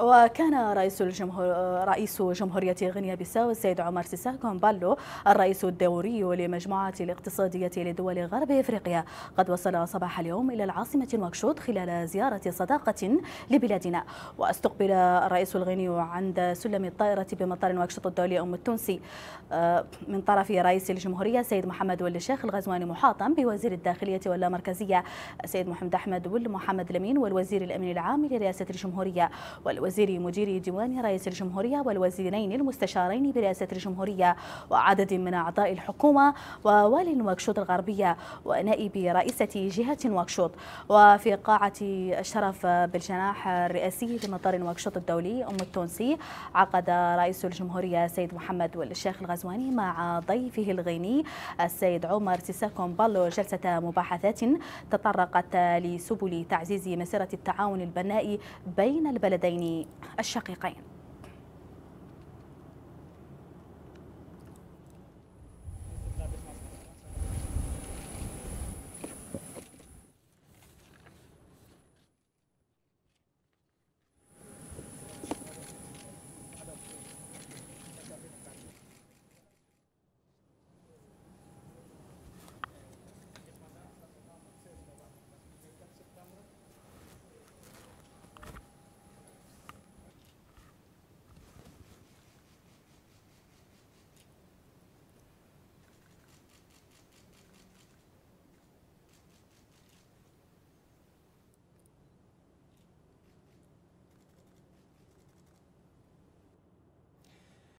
وكان رئيس الجمهور رئيس جمهورية غينيا بيساو السيد عمر سيساكو بالو الرئيس الدوري لمجموعة الاقتصادية لدول غرب افريقيا قد وصل صباح اليوم الى العاصمة نواكشوط خلال زيارة صداقة لبلادنا واستقبل الرئيس الغيني عند سلم الطائرة بمطار نواكشوط الدولي ام التونسي آه، من طرف رئيس الجمهورية السيد محمد ولي الشيخ الغزواني محاطا بوزير الداخلية واللامركزية السيد محمد احمد ول محمد لمين والوزير الامين العام لرئاسة الجمهورية وال وزير مدير ديوان رئيس الجمهورية والوزيرين المستشارين برئاسة الجمهورية وعدد من أعضاء الحكومة ووالي نواكشوط الغربية ونائب رئيسة جهة نواكشوط وفي قاعة الشرف بالجناح الرئاسي لمطار نواكشوط الدولي أم التونسي عقد رئيس الجمهورية سيد محمد والشيخ الغزواني مع ضيفه الغيني السيد عمر سيساكون بالو جلسة مباحثات تطرقت لسبل تعزيز مسيرة التعاون البناء بين البلدين الشقيقين